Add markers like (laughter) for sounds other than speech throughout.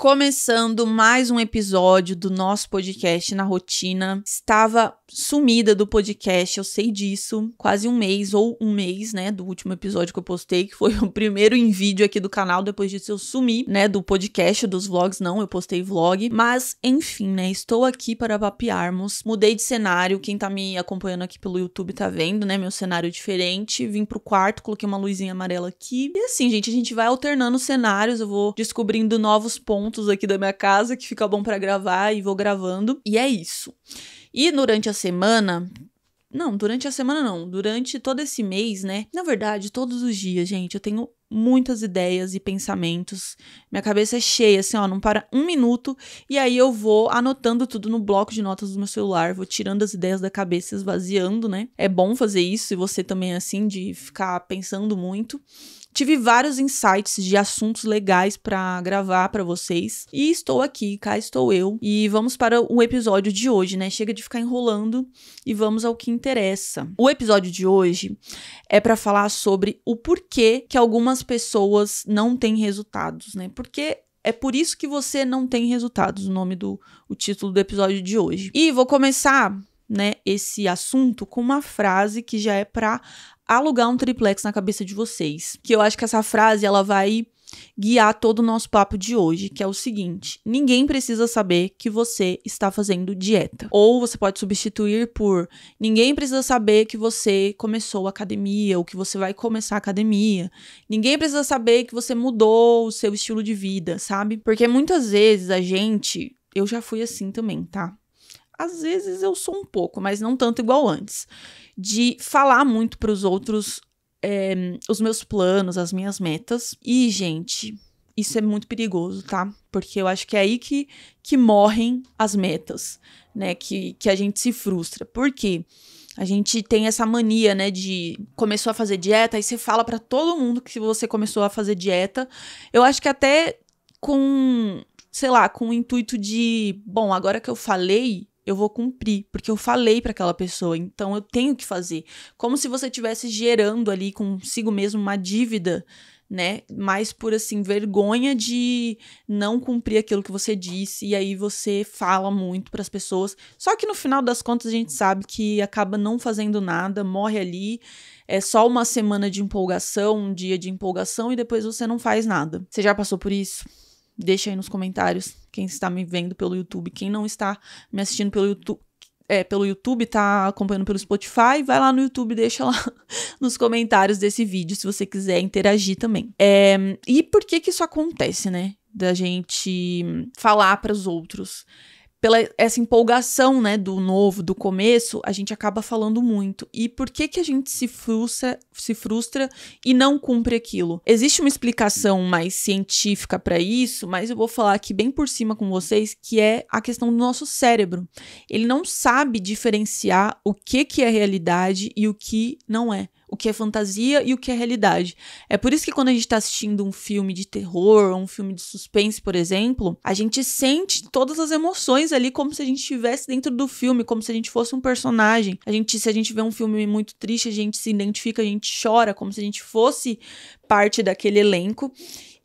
começando mais um episódio do nosso podcast na rotina. Estava sumida do podcast, eu sei disso, quase um mês ou um mês, né, do último episódio que eu postei, que foi (laughs) o primeiro em vídeo aqui do canal, depois disso eu sumi, né, do podcast, dos vlogs, não, eu postei vlog, mas enfim, né, estou aqui para vapearmos, mudei de cenário, quem tá me acompanhando aqui pelo YouTube tá vendo, né, meu cenário diferente, vim pro quarto, coloquei uma luzinha amarela aqui, e assim, gente, a gente vai alternando cenários, eu vou descobrindo novos pontos aqui da minha casa que fica bom para gravar e vou gravando, e é isso. E durante a semana, não, durante a semana não. Durante todo esse mês, né? Na verdade, todos os dias, gente, eu tenho muitas ideias e pensamentos. Minha cabeça é cheia, assim, ó, não para um minuto. E aí eu vou anotando tudo no bloco de notas do meu celular, vou tirando as ideias da cabeça, esvaziando, né? É bom fazer isso, e você também assim, de ficar pensando muito. Tive vários insights de assuntos legais para gravar para vocês e estou aqui, cá estou eu e vamos para o episódio de hoje, né? Chega de ficar enrolando e vamos ao que interessa. O episódio de hoje é para falar sobre o porquê que algumas pessoas não têm resultados, né? Porque é por isso que você não tem resultados, o nome do o título do episódio de hoje. E vou começar, né, esse assunto com uma frase que já é para alugar um triplex na cabeça de vocês. Que eu acho que essa frase ela vai guiar todo o nosso papo de hoje, que é o seguinte: ninguém precisa saber que você está fazendo dieta. Ou você pode substituir por ninguém precisa saber que você começou academia ou que você vai começar academia. Ninguém precisa saber que você mudou o seu estilo de vida, sabe? Porque muitas vezes a gente, eu já fui assim também, tá? Às vezes eu sou um pouco, mas não tanto igual antes de falar muito para os outros é, os meus planos, as minhas metas. E, gente, isso é muito perigoso, tá? Porque eu acho que é aí que, que morrem as metas, né? Que, que a gente se frustra. Por quê? A gente tem essa mania, né, de começou a fazer dieta e você fala para todo mundo que você começou a fazer dieta. Eu acho que até com, sei lá, com o intuito de, bom, agora que eu falei, eu vou cumprir, porque eu falei para aquela pessoa, então eu tenho que fazer. Como se você estivesse gerando ali consigo mesmo uma dívida, né? Mais por assim, vergonha de não cumprir aquilo que você disse, e aí você fala muito para as pessoas. Só que no final das contas a gente sabe que acaba não fazendo nada, morre ali, é só uma semana de empolgação, um dia de empolgação e depois você não faz nada. Você já passou por isso? Deixa aí nos comentários quem está me vendo pelo YouTube, quem não está me assistindo pelo YouTube. É, pelo YouTube, está acompanhando pelo Spotify, vai lá no YouTube, deixa lá (laughs) nos comentários desse vídeo se você quiser interagir também. É, e por que que isso acontece, né? Da gente falar para os outros pela essa empolgação, né, do novo, do começo, a gente acaba falando muito. E por que que a gente se frustra, se frustra e não cumpre aquilo? Existe uma explicação mais científica para isso, mas eu vou falar aqui bem por cima com vocês, que é a questão do nosso cérebro. Ele não sabe diferenciar o que que é realidade e o que não é o que é fantasia e o que é realidade. É por isso que quando a gente está assistindo um filme de terror, um filme de suspense, por exemplo, a gente sente todas as emoções ali como se a gente estivesse dentro do filme, como se a gente fosse um personagem. A gente, se a gente vê um filme muito triste, a gente se identifica, a gente chora, como se a gente fosse parte daquele elenco.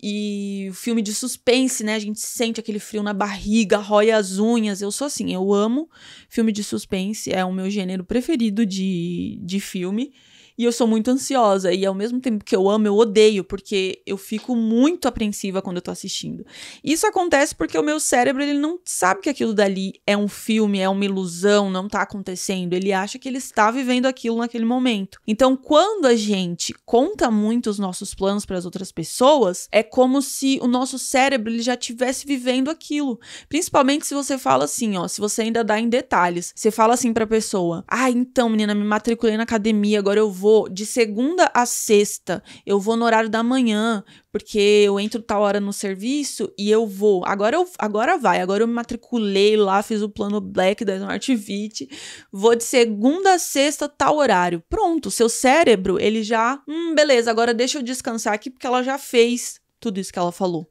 E o filme de suspense, né? A gente sente aquele frio na barriga, rói as unhas. Eu sou assim, eu amo filme de suspense, é o meu gênero preferido de, de filme. E eu sou muito ansiosa. E ao mesmo tempo que eu amo, eu odeio, porque eu fico muito apreensiva quando eu tô assistindo. Isso acontece porque o meu cérebro, ele não sabe que aquilo dali é um filme, é uma ilusão, não tá acontecendo. Ele acha que ele está vivendo aquilo naquele momento. Então, quando a gente conta muito os nossos planos para as outras pessoas, é como se o nosso cérebro ele já estivesse vivendo aquilo. Principalmente se você fala assim, ó, se você ainda dá em detalhes. Você fala assim pra pessoa: "Ah, então, menina, me matriculei na academia, agora eu vou vou de segunda a sexta, eu vou no horário da manhã, porque eu entro tal hora no serviço e eu vou. Agora eu agora vai, agora eu me matriculei lá, fiz o plano Black da Smart Fit, vou de segunda a sexta tal horário. Pronto, seu cérebro, ele já, hum, beleza, agora deixa eu descansar aqui porque ela já fez tudo isso que ela falou.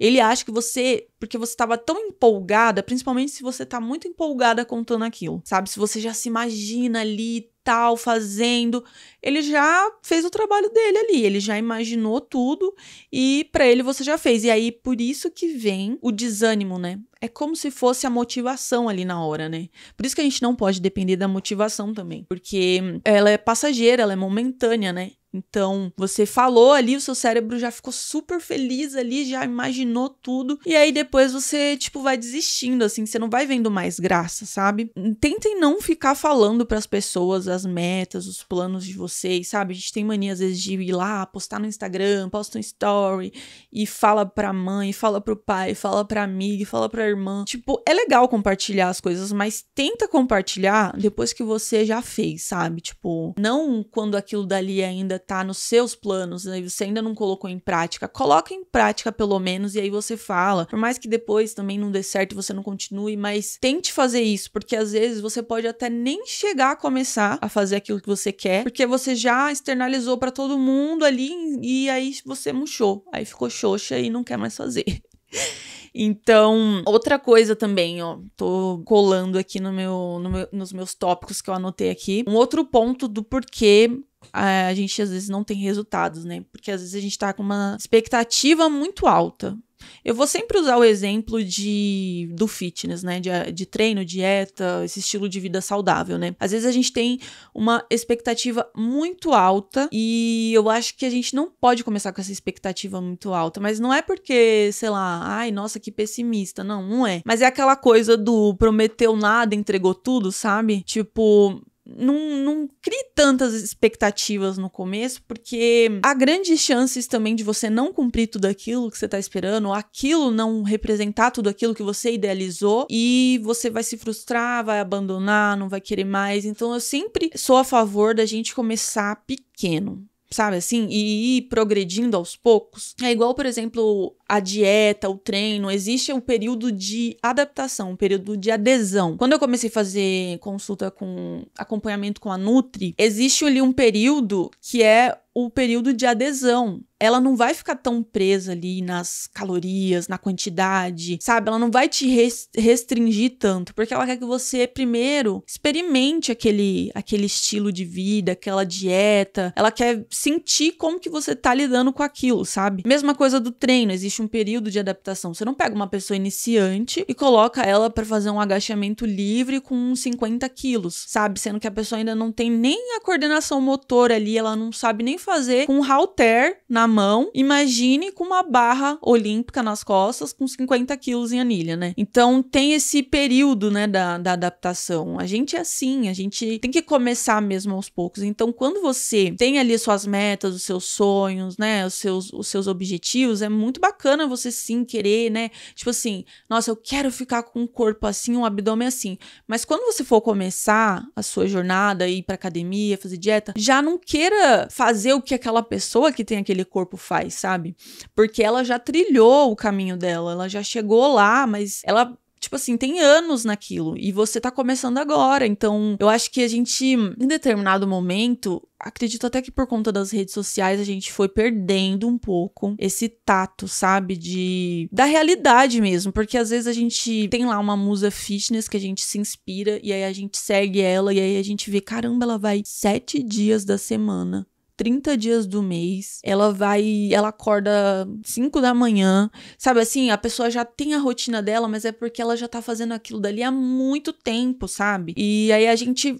Ele acha que você, porque você estava tão empolgada, principalmente se você está muito empolgada contando aquilo, sabe? Se você já se imagina ali tal, fazendo. Ele já fez o trabalho dele ali, ele já imaginou tudo e para ele você já fez. E aí por isso que vem o desânimo, né? É como se fosse a motivação ali na hora, né? Por isso que a gente não pode depender da motivação também, porque ela é passageira, ela é momentânea, né? Então, você falou ali, o seu cérebro já ficou super feliz ali, já imaginou tudo. E aí depois você, tipo, vai desistindo, assim, você não vai vendo mais graça, sabe? Tentem não ficar falando para as pessoas as metas, os planos de vocês, sabe? A gente tem mania às vezes de ir lá, postar no Instagram, posta um story e fala pra mãe, fala pro pai, fala pra amiga, fala pra irmã. Tipo, é legal compartilhar as coisas, mas tenta compartilhar depois que você já fez, sabe? Tipo, não quando aquilo dali ainda tá nos seus planos né, e né, você ainda não colocou em prática, coloca em prática pelo menos e aí você fala. Por mais que depois também não dê certo e você não continue, mas tente fazer isso, porque às vezes você pode até nem chegar a começar a fazer aquilo que você quer, porque você já externalizou para todo mundo ali e aí você murchou, aí ficou xoxa e não quer mais fazer. (laughs) Então, outra coisa também, ó, tô colando aqui no meu, no meu, nos meus tópicos que eu anotei aqui. Um outro ponto do porquê é, a gente às vezes não tem resultados, né? Porque às vezes a gente tá com uma expectativa muito alta eu vou sempre usar o exemplo de do fitness, né? De, de treino, dieta, esse estilo de vida saudável, né? Às vezes a gente tem uma expectativa muito alta e eu acho que a gente não pode começar com essa expectativa muito alta, mas não é porque, sei lá, ai, nossa, que pessimista. Não, não é. Mas é aquela coisa do prometeu nada, entregou tudo, sabe? Tipo, não, não crie tantas expectativas no começo, porque há grandes chances também de você não cumprir tudo aquilo que você está esperando, aquilo não representar tudo aquilo que você idealizou e você vai se frustrar, vai abandonar, não vai querer mais. Então eu sempre sou a favor da gente começar pequeno sabe assim? E ir progredindo aos poucos. É igual, por exemplo, a dieta, o treino, existe um período de adaptação, um período de adesão. Quando eu comecei a fazer consulta com acompanhamento com a Nutri, existe ali um período que é o período de adesão ela não vai ficar tão presa ali nas calorias, na quantidade, sabe? Ela não vai te restringir tanto, porque ela quer que você primeiro experimente aquele aquele estilo de vida, aquela dieta. Ela quer sentir como que você tá lidando com aquilo, sabe? Mesma coisa do treino, existe um período de adaptação. Você não pega uma pessoa iniciante e coloca ela para fazer um agachamento livre com 50 quilos, sabe? Sendo que a pessoa ainda não tem nem a coordenação motora ali, ela não sabe nem fazer com um halter na mão, imagine com uma barra olímpica nas costas com 50 quilos em anilha, né? Então tem esse período, né, da, da adaptação. A gente é assim, a gente tem que começar mesmo aos poucos. Então quando você tem ali suas metas, os seus sonhos, né, os seus, os seus objetivos, é muito bacana você sim querer, né? Tipo assim, nossa, eu quero ficar com um corpo assim, um abdômen assim. Mas quando você for começar a sua jornada, ir pra academia, fazer dieta, já não queira fazer o que aquela pessoa que tem aquele corpo corpo faz, sabe? Porque ela já trilhou o caminho dela, ela já chegou lá, mas ela tipo assim, tem anos naquilo e você tá começando agora. Então, eu acho que a gente, em determinado momento, acredito até que por conta das redes sociais a gente foi perdendo um pouco esse tato, sabe, de da realidade mesmo, porque às vezes a gente tem lá uma musa fitness que a gente se inspira e aí a gente segue ela e aí a gente vê, caramba, ela vai sete dias da semana 30 dias do mês, ela vai, ela acorda 5 da manhã, sabe assim, a pessoa já tem a rotina dela, mas é porque ela já tá fazendo aquilo dali há muito tempo, sabe? E aí a gente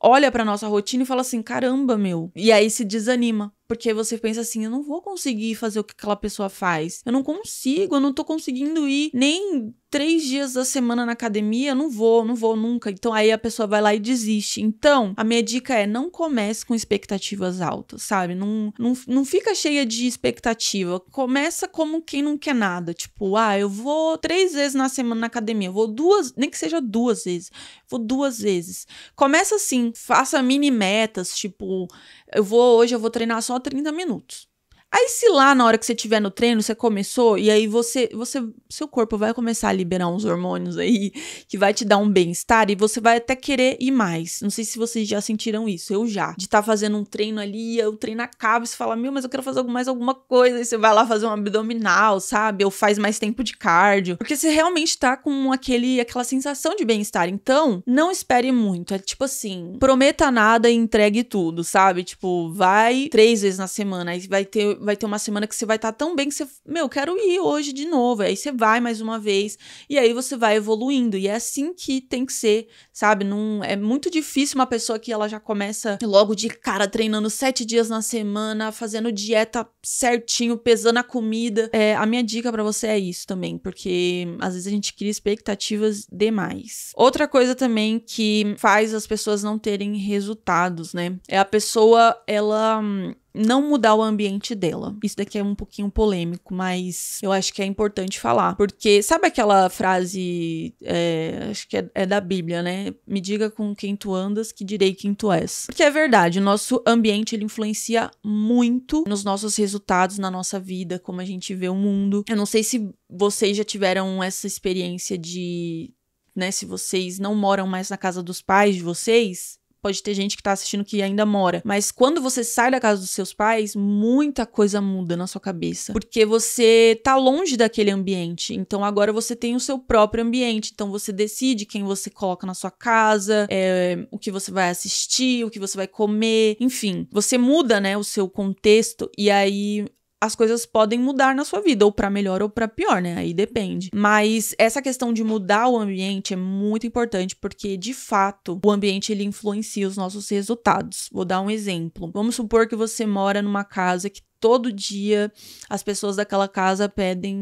olha para nossa rotina e fala assim, caramba, meu. E aí se desanima. Porque você pensa assim, eu não vou conseguir fazer o que aquela pessoa faz. Eu não consigo, eu não tô conseguindo ir nem três dias da semana na academia, não vou, não vou nunca. Então aí a pessoa vai lá e desiste. Então, a minha dica é não comece com expectativas altas, sabe? Não, não, não fica cheia de expectativa. Começa como quem não quer nada. Tipo, ah, eu vou três vezes na semana na academia, eu vou duas, nem que seja duas vezes, vou duas vezes. Começa assim, faça mini metas, tipo, eu vou hoje, eu vou treinar só 30 minutos. Aí se lá na hora que você estiver no treino, você começou e aí você, você, seu corpo vai começar a liberar uns hormônios aí (laughs) que vai te dar um bem-estar e você vai até querer ir mais. Não sei se vocês já sentiram isso, eu já. De estar tá fazendo um treino ali, o treino acaba, você fala: "Meu, mas eu quero fazer mais alguma coisa". E você vai lá fazer um abdominal, sabe? Ou faz mais tempo de cardio, porque você realmente tá com aquele aquela sensação de bem-estar. Então, não espere muito. É tipo assim, prometa nada e entregue tudo, sabe? Tipo, vai três vezes na semana, aí vai ter vai ter uma semana que você vai estar tá tão bem que você, meu, quero ir hoje de novo. Aí você vai mais uma vez e aí você vai evoluindo. E é assim que tem que ser, sabe? Não é muito difícil uma pessoa que ela já começa logo de cara treinando sete dias na semana, fazendo dieta certinho, pesando a comida. É, a minha dica para você é isso também, porque às vezes a gente cria expectativas demais. Outra coisa também que faz as pessoas não terem resultados, né? É a pessoa ela hum, não mudar o ambiente dela. Isso daqui é um pouquinho polêmico, mas eu acho que é importante falar. Porque sabe aquela frase, é, acho que é, é, da Bíblia, né? Me diga com quem tu andas, que direi quem tu és. Porque é verdade, o nosso ambiente ele influencia muito nos nossos resultados, na nossa vida, como a gente vê o mundo. Eu não sei se vocês já tiveram essa experiência de né, se vocês não moram mais na casa dos pais de vocês, pode ter gente que tá assistindo que ainda mora. Mas quando você sai da casa dos seus pais, muita coisa muda na sua cabeça. Porque você tá longe daquele ambiente. Então agora você tem o seu próprio ambiente. Então você decide quem você coloca na sua casa, é, o que você vai assistir, o que você vai comer. Enfim, você muda, né, o seu contexto. E aí as coisas podem mudar na sua vida, ou para melhor ou para pior, né? Aí depende. Mas essa questão de mudar o ambiente é muito importante porque de fato o ambiente ele influencia os nossos resultados. Vou dar um exemplo. Vamos supor que você mora numa casa que todo dia as pessoas daquela casa pedem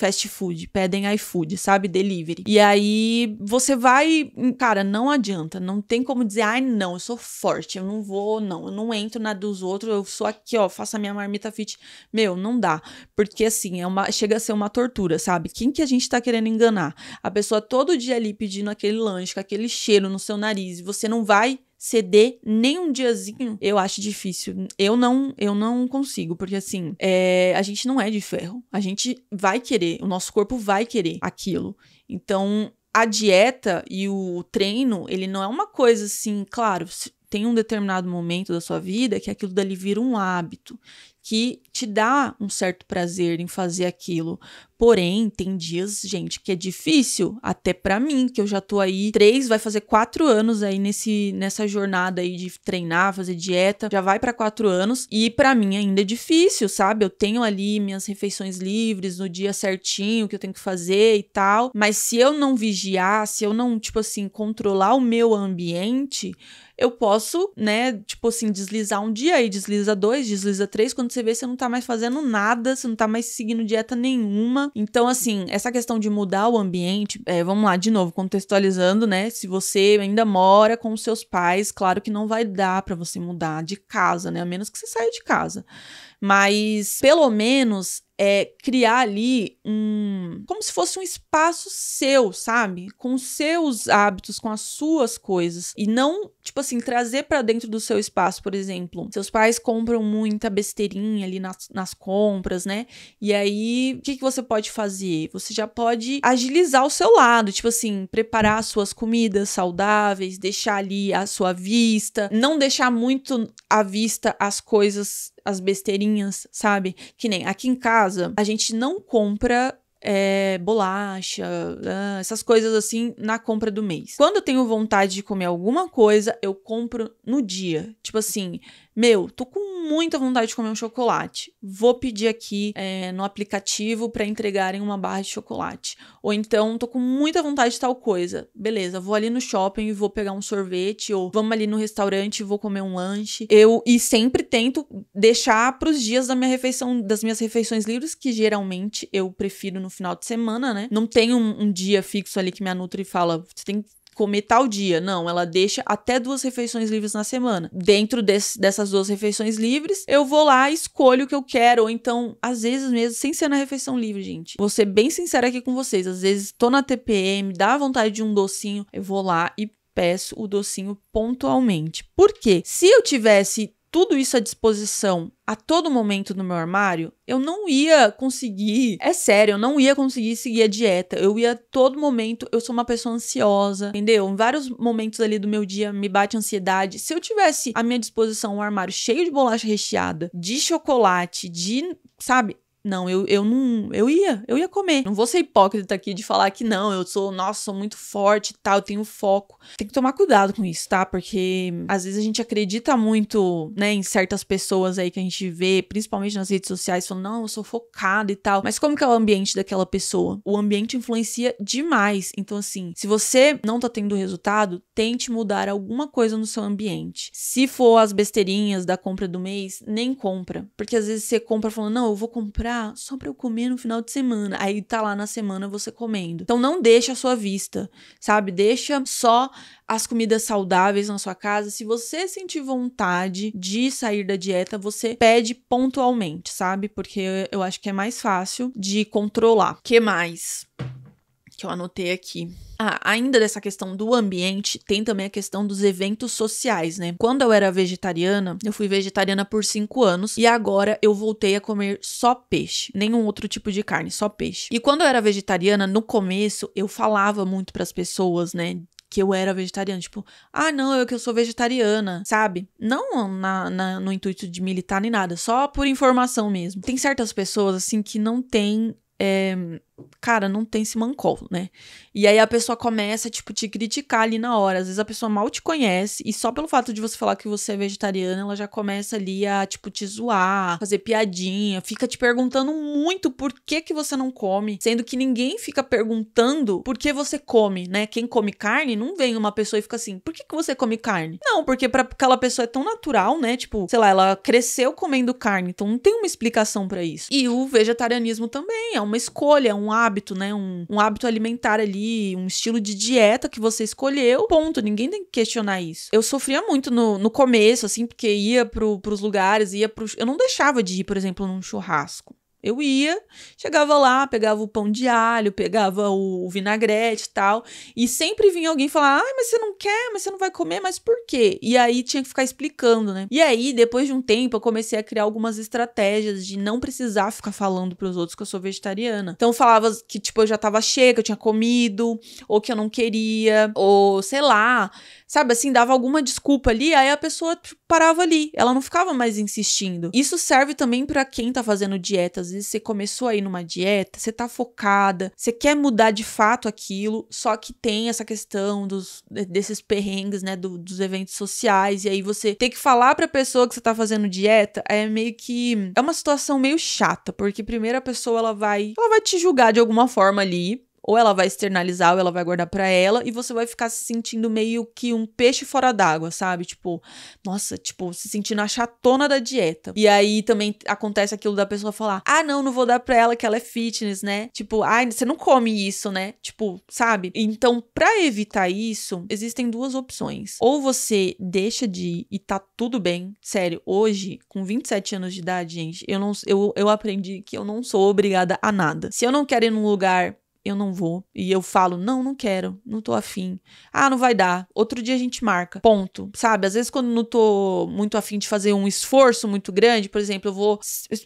fast food, pedem iFood, sabe? Delivery. E aí você vai, cara, não adianta, não tem como dizer, ai não, eu sou forte, eu não vou, não, eu não entro na dos outros, eu sou aqui, ó, faço a minha marmita fit. Meu, não dá, porque assim, é uma, chega a ser uma tortura, sabe? Quem que a gente tá querendo enganar? A pessoa todo dia ali pedindo aquele lanche, com aquele cheiro no seu nariz, e você não vai ceder nem um diazinho, eu acho difícil. Eu não, eu não consigo, porque assim, é, a gente não é de ferro. A gente vai querer, o nosso corpo vai querer aquilo. Então, a dieta e o treino, ele não é uma coisa assim, claro, tem um determinado momento da sua vida que aquilo dali vira um hábito que te dá um certo prazer em fazer aquilo. Porém, tem dias, gente, que é difícil, até para mim, que eu já tô aí três, vai fazer quatro anos aí nesse, nessa jornada aí de treinar, fazer dieta, já vai para quatro anos, e para mim ainda é difícil, sabe? Eu tenho ali minhas refeições livres, no dia certinho que eu tenho que fazer e tal, mas se eu não vigiar, se eu não, tipo assim, controlar o meu ambiente, eu posso, né, tipo assim, deslizar um dia aí, desliza dois, desliza três, quando você você vê, você não tá mais fazendo nada, você não tá mais seguindo dieta nenhuma. Então, assim, essa questão de mudar o ambiente, é, vamos lá, de novo, contextualizando, né? Se você ainda mora com seus pais, claro que não vai dar para você mudar de casa, né? A menos que você saia de casa mas pelo menos é criar ali um. como se fosse um espaço seu, sabe? Com seus hábitos, com as suas coisas. E não, tipo assim, trazer para dentro do seu espaço, por exemplo. Seus pais compram muita besteirinha ali nas, nas compras, né? E aí, o que, que você pode fazer? Você já pode agilizar o seu lado, tipo assim, preparar suas comidas saudáveis, deixar ali a sua vista, não deixar muito à vista as coisas as besteirinhas, sabe? Que nem aqui em casa, a gente não compra é, bolacha, essas coisas assim na compra do mês. Quando eu tenho vontade de comer alguma coisa, eu compro no dia. Tipo assim, meu, tô com muita vontade de comer um chocolate. Vou pedir aqui é, no aplicativo para entregarem uma barra de chocolate. Ou então, tô com muita vontade de tal coisa. Beleza, vou ali no shopping e vou pegar um sorvete. Ou vamos ali no restaurante e vou comer um lanche. Eu e sempre tento deixar para os dias da minha refeição, das minhas refeições livres, que geralmente eu prefiro no final de semana, né? Não tem um, um dia fixo ali que minha Nutri fala: você tem que comer tal dia. Não, ela deixa até duas refeições livres na semana. Dentro desse, dessas duas refeições livres, eu vou lá, escolho o que eu quero. Ou então, às vezes mesmo, sem ser na refeição livre, gente. Vou ser bem sincera aqui com vocês. Às vezes, tô na TPM, dá vontade de um docinho, eu vou lá e peço o docinho pontualmente. Por quê? Se eu tivesse tudo isso à disposição a todo momento no meu armário, eu não ia conseguir. É sério, eu não ia conseguir seguir a dieta. Eu ia a todo momento. Eu sou uma pessoa ansiosa, entendeu? Em vários momentos ali do meu dia me bate ansiedade. Se eu tivesse à minha disposição um armário cheio de bolacha recheada, de chocolate, de, sabe, não, eu, eu não. Eu ia, eu ia comer. Não vou ser hipócrita aqui de falar que não, eu sou, nossa, sou muito forte e tá, tal, eu tenho foco. Tem que tomar cuidado com isso, tá? Porque às vezes a gente acredita muito, né, em certas pessoas aí que a gente vê, principalmente nas redes sociais, falando, não, eu sou focada e tal. Mas como que é o ambiente daquela pessoa? O ambiente influencia demais. Então, assim, se você não tá tendo resultado, tente mudar alguma coisa no seu ambiente. Se for as besteirinhas da compra do mês, nem compra. Porque às vezes você compra falando, não, eu vou comprar ah, só pra eu comer no final de semana. Aí tá lá na semana você comendo. Então não deixa a sua vista, sabe? Deixa só as comidas saudáveis na sua casa. Se você sentir vontade de sair da dieta, você pede pontualmente, sabe? Porque eu acho que é mais fácil de controlar. O Que mais? que eu anotei aqui. Ah, ainda dessa questão do ambiente, tem também a questão dos eventos sociais, né? Quando eu era vegetariana, eu fui vegetariana por cinco anos e agora eu voltei a comer só peixe, nenhum outro tipo de carne, só peixe. E quando eu era vegetariana, no começo eu falava muito para as pessoas, né, que eu era vegetariana. Tipo, ah, não, eu é que eu sou vegetariana, sabe? Não na, na, no intuito de militar nem nada, só por informação mesmo. Tem certas pessoas, assim, que não têm. É, cara, não tem mancou né? E aí a pessoa começa, tipo, te criticar ali na hora. Às vezes a pessoa mal te conhece e só pelo fato de você falar que você é vegetariana, ela já começa ali a, tipo, te zoar, fazer piadinha, fica te perguntando muito por que que você não come, sendo que ninguém fica perguntando por que você come, né? Quem come carne, não vem uma pessoa e fica assim, por que que você come carne? Não, porque para aquela pessoa é tão natural, né? Tipo, sei lá, ela cresceu comendo carne, então não tem uma explicação para isso. E o vegetarianismo também é uma escolha, é um um hábito, né? Um, um hábito alimentar ali, um estilo de dieta que você escolheu. Ponto. Ninguém tem que questionar isso. Eu sofria muito no, no começo, assim, porque ia pro, pros lugares, ia pro. Eu não deixava de ir, por exemplo, num churrasco. Eu ia, chegava lá, pegava o pão de alho, pegava o vinagrete e tal, e sempre vinha alguém falar: "Ai, mas você não quer, mas você não vai comer, mas por quê?". E aí tinha que ficar explicando, né? E aí, depois de um tempo, eu comecei a criar algumas estratégias de não precisar ficar falando para os outros que eu sou vegetariana. Então falava que tipo eu já tava cheia, que eu tinha comido, ou que eu não queria, ou sei lá, sabe assim, dava alguma desculpa ali, aí a pessoa tipo, parava ali, ela não ficava mais insistindo. Isso serve também para quem tá fazendo dietas às vezes você começou aí numa dieta, você tá focada, você quer mudar de fato aquilo, só que tem essa questão dos, desses perrengues, né, do, dos eventos sociais, e aí você tem que falar pra pessoa que você tá fazendo dieta, é meio que. É uma situação meio chata, porque primeiro a pessoa ela vai, ela vai te julgar de alguma forma ali, ou ela vai externalizar ou ela vai guardar para ela e você vai ficar se sentindo meio que um peixe fora d'água, sabe? Tipo, nossa, tipo, se sentindo a chatona da dieta. E aí também acontece aquilo da pessoa falar: "Ah, não, não vou dar para ela que ela é fitness, né?" Tipo, "Ai, ah, você não come isso, né?" Tipo, sabe? Então, para evitar isso, existem duas opções. Ou você deixa de ir e tá tudo bem. Sério, hoje, com 27 anos de idade, gente, eu não eu, eu aprendi que eu não sou obrigada a nada. Se eu não quero ir num lugar eu não vou. E eu falo, não, não quero, não tô afim. Ah, não vai dar. Outro dia a gente marca. Ponto. Sabe? Às vezes, quando não tô muito afim de fazer um esforço muito grande, por exemplo, eu vou.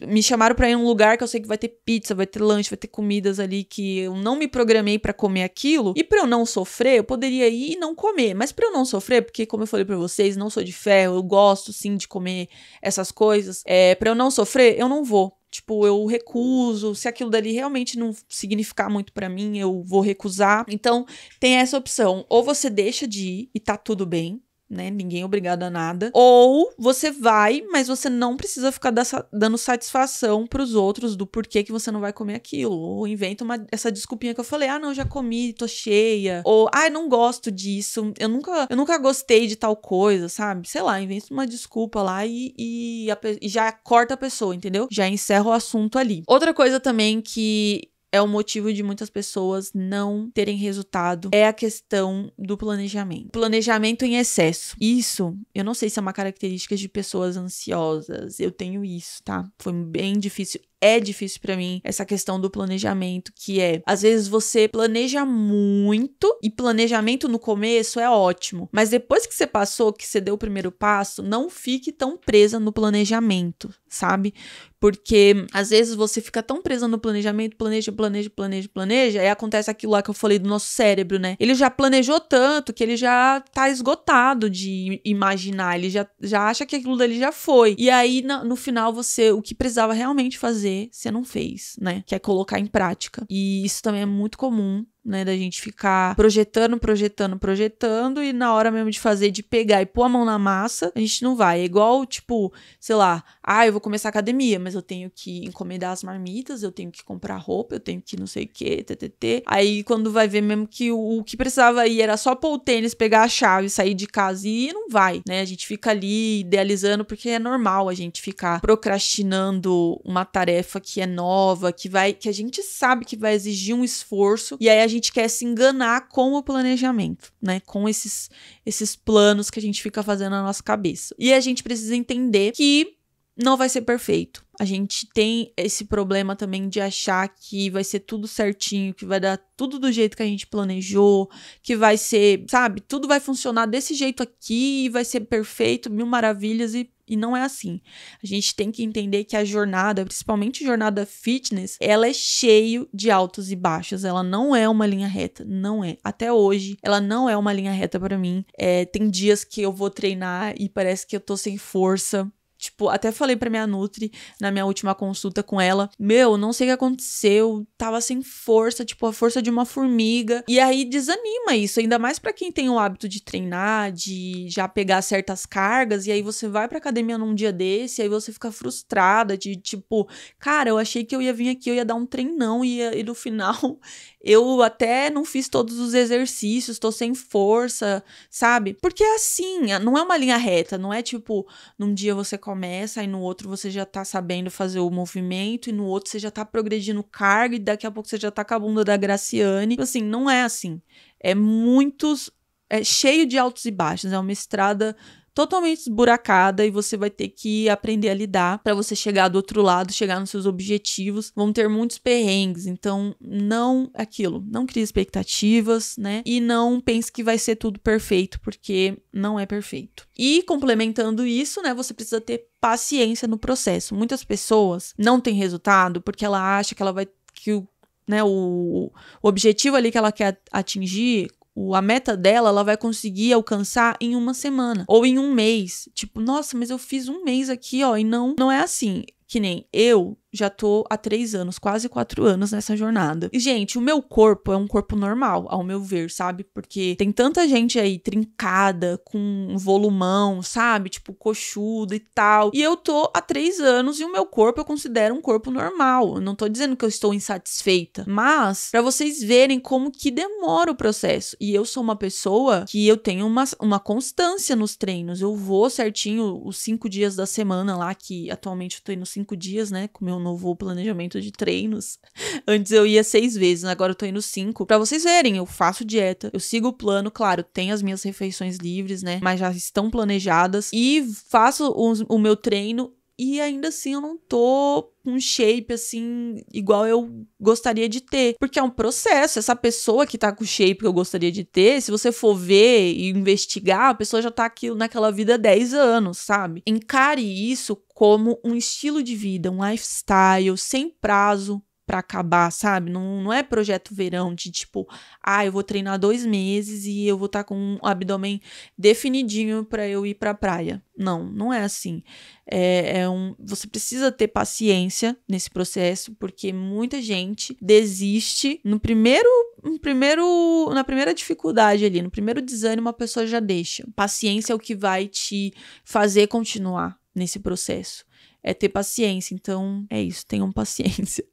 Me chamaram pra ir num lugar que eu sei que vai ter pizza, vai ter lanche, vai ter comidas ali que eu não me programei para comer aquilo. E pra eu não sofrer, eu poderia ir e não comer. Mas pra eu não sofrer, porque, como eu falei pra vocês, não sou de ferro, eu gosto sim de comer essas coisas. É, pra eu não sofrer, eu não vou. Tipo, eu recuso. Se aquilo dali realmente não significar muito para mim, eu vou recusar. Então, tem essa opção. Ou você deixa de ir e tá tudo bem né? Ninguém é obrigado a nada. Ou você vai, mas você não precisa ficar dando satisfação para os outros do porquê que você não vai comer aquilo. Ou inventa uma, essa desculpinha que eu falei: ah, não, já comi, tô cheia. Ou, ah, não gosto disso, eu nunca, eu nunca gostei de tal coisa, sabe? Sei lá, inventa uma desculpa lá e, e, a, e já corta a pessoa, entendeu? Já encerra o assunto ali. Outra coisa também que é o motivo de muitas pessoas não terem resultado é a questão do planejamento. Planejamento em excesso. Isso, eu não sei se é uma característica de pessoas ansiosas. Eu tenho isso, tá? Foi bem difícil é difícil para mim essa questão do planejamento, que é, às vezes você planeja muito e planejamento no começo é ótimo, mas depois que você passou, que você deu o primeiro passo, não fique tão presa no planejamento, sabe? Porque às vezes você fica tão presa no planejamento, planeja, planeja, planeja, planeja, e acontece aquilo lá que eu falei do nosso cérebro, né? Ele já planejou tanto que ele já tá esgotado de imaginar, ele já, já acha que aquilo dali já foi. E aí, no, no final, você, o que precisava realmente fazer você, não fez, né? Que é colocar em prática. E isso também é muito comum né? Da gente ficar projetando, projetando, projetando e na hora mesmo de fazer, de pegar e pôr a mão na massa, a gente não vai. É igual, tipo, sei lá, ah, eu vou começar a academia, mas eu tenho que encomendar as marmitas, eu tenho que comprar roupa, eu tenho que não sei o que, ttt. Aí quando vai ver mesmo que o, o que precisava ir era só pôr o tênis, pegar a chave, sair de casa e não vai, né? A gente fica ali idealizando porque é normal a gente ficar procrastinando uma tarefa que é nova, que vai, que a gente sabe que vai exigir um esforço e aí a gente quer se enganar com o planejamento, né? Com esses, esses planos que a gente fica fazendo na nossa cabeça. E a gente precisa entender que não vai ser perfeito. A gente tem esse problema também de achar que vai ser tudo certinho, que vai dar tudo do jeito que a gente planejou, que vai ser, sabe, tudo vai funcionar desse jeito aqui, vai ser perfeito, mil maravilhas e e não é assim. A gente tem que entender que a jornada, principalmente a jornada fitness, ela é cheio de altos e baixos. Ela não é uma linha reta, não é. Até hoje, ela não é uma linha reta para mim. É, tem dias que eu vou treinar e parece que eu tô sem força. Tipo, até falei pra minha Nutri na minha última consulta com ela: Meu, não sei o que aconteceu, tava sem força, tipo, a força de uma formiga. E aí desanima isso, ainda mais para quem tem o hábito de treinar, de já pegar certas cargas, e aí você vai pra academia num dia desse, aí você fica frustrada de tipo, cara, eu achei que eu ia vir aqui, eu ia dar um treinão, e, e no final (laughs) eu até não fiz todos os exercícios, tô sem força, sabe? Porque é assim, não é uma linha reta, não é tipo, num dia você coloca começa, aí no outro você já tá sabendo fazer o movimento, e no outro você já tá progredindo o cargo, e daqui a pouco você já tá com a bunda da Graciane. Então, assim, não é assim. É muitos. É cheio de altos e baixos. É uma estrada totalmente esburacada e você vai ter que aprender a lidar para você chegar do outro lado, chegar nos seus objetivos. Vão ter muitos perrengues, então não aquilo, não crie expectativas, né? E não pense que vai ser tudo perfeito, porque não é perfeito. E complementando isso, né, você precisa ter paciência no processo. Muitas pessoas não têm resultado porque ela acha que ela vai que o né, o, o objetivo ali que ela quer atingir o, a meta dela, ela vai conseguir alcançar em uma semana ou em um mês. Tipo, nossa, mas eu fiz um mês aqui, ó, e não, não é assim. Que nem eu já tô há três anos, quase quatro anos nessa jornada. E, gente, o meu corpo é um corpo normal, ao meu ver, sabe? Porque tem tanta gente aí trincada, com volumão, sabe? Tipo, coxuda e tal. E eu tô há três anos e o meu corpo eu considero um corpo normal. Eu não tô dizendo que eu estou insatisfeita, mas para vocês verem como que demora o processo. E eu sou uma pessoa que eu tenho uma, uma constância nos treinos. Eu vou certinho os cinco dias da semana lá, que atualmente eu tô indo cinco dias, né? Com meu novo planejamento de treinos. Antes eu ia seis vezes, agora eu tô indo cinco. Pra vocês verem, eu faço dieta, eu sigo o plano, claro, tem as minhas refeições livres, né? Mas já estão planejadas. E faço o, o meu treino e ainda assim eu não tô com um shape assim igual eu gostaria de ter, porque é um processo. Essa pessoa que tá com o shape que eu gostaria de ter, se você for ver e investigar, a pessoa já tá aqui naquela vida há 10 anos, sabe? Encare isso como um estilo de vida, um lifestyle sem prazo, para acabar, sabe? Não, não é projeto verão de tipo, ah, eu vou treinar dois meses e eu vou estar tá com um abdômen definidinho para eu ir para praia. Não, não é assim. É, é, um, você precisa ter paciência nesse processo porque muita gente desiste no primeiro, no primeiro, na primeira dificuldade ali, no primeiro desânimo a pessoa já deixa. Paciência é o que vai te fazer continuar nesse processo. É ter paciência. Então é isso. Tenham paciência.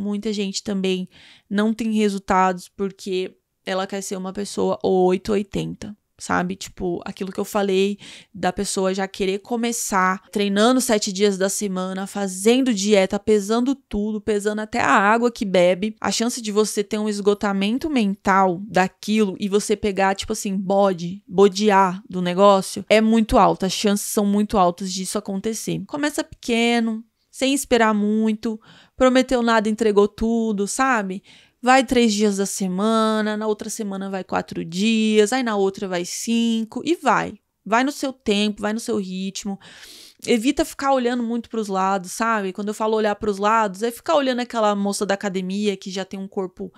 Muita gente também não tem resultados porque ela quer ser uma pessoa 880 sabe? Tipo, aquilo que eu falei da pessoa já querer começar treinando sete dias da semana, fazendo dieta, pesando tudo, pesando até a água que bebe. A chance de você ter um esgotamento mental daquilo e você pegar, tipo assim, bode, bodear do negócio é muito alta. As chances são muito altas disso acontecer. Começa pequeno, sem esperar muito, prometeu nada, entregou tudo, sabe? Vai três dias da semana, na outra semana vai quatro dias, aí na outra vai cinco e vai. Vai no seu tempo, vai no seu ritmo. Evita ficar olhando muito para os lados, sabe? Quando eu falo olhar para os lados, é ficar olhando aquela moça da academia que já tem um corpo,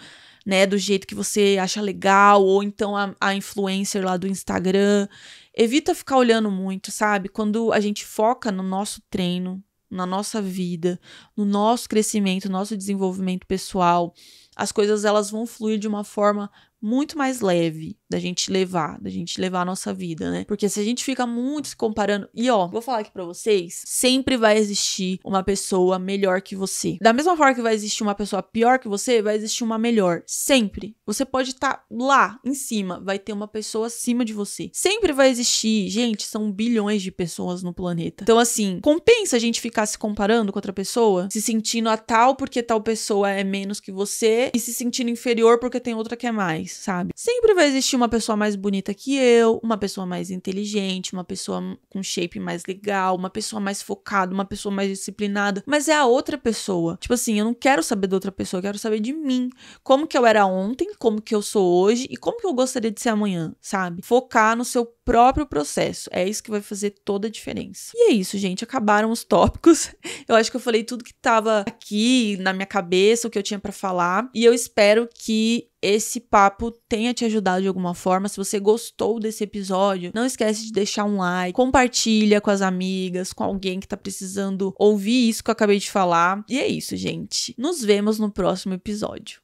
né, do jeito que você acha legal, ou então a, a influencer lá do Instagram. Evita ficar olhando muito, sabe? Quando a gente foca no nosso treino, na nossa vida, no nosso crescimento, no nosso desenvolvimento pessoal, as coisas elas vão fluir de uma forma muito mais leve da gente levar, da gente levar a nossa vida, né? Porque se a gente fica muito se comparando, e ó, vou falar aqui para vocês, sempre vai existir uma pessoa melhor que você. Da mesma forma que vai existir uma pessoa pior que você, vai existir uma melhor, sempre. Você pode estar tá lá em cima, vai ter uma pessoa acima de você. Sempre vai existir, gente, são bilhões de pessoas no planeta. Então assim, compensa a gente ficar se comparando com outra pessoa, se sentindo a tal porque tal pessoa é menos que você e se sentindo inferior porque tem outra que é mais sabe? Sempre vai existir uma pessoa mais bonita que eu, uma pessoa mais inteligente, uma pessoa com shape mais legal, uma pessoa mais focada, uma pessoa mais disciplinada, mas é a outra pessoa. Tipo assim, eu não quero saber da outra pessoa, eu quero saber de mim. Como que eu era ontem, como que eu sou hoje e como que eu gostaria de ser amanhã, sabe? Focar no seu próprio processo. É isso que vai fazer toda a diferença. E é isso, gente. Acabaram os tópicos. (laughs) Eu acho que eu falei tudo que estava aqui na minha cabeça, o que eu tinha para falar. E eu espero que esse papo tenha te ajudado de alguma forma. Se você gostou desse episódio, não esquece de deixar um like, compartilha com as amigas, com alguém que tá precisando ouvir isso que eu acabei de falar. E é isso, gente. Nos vemos no próximo episódio.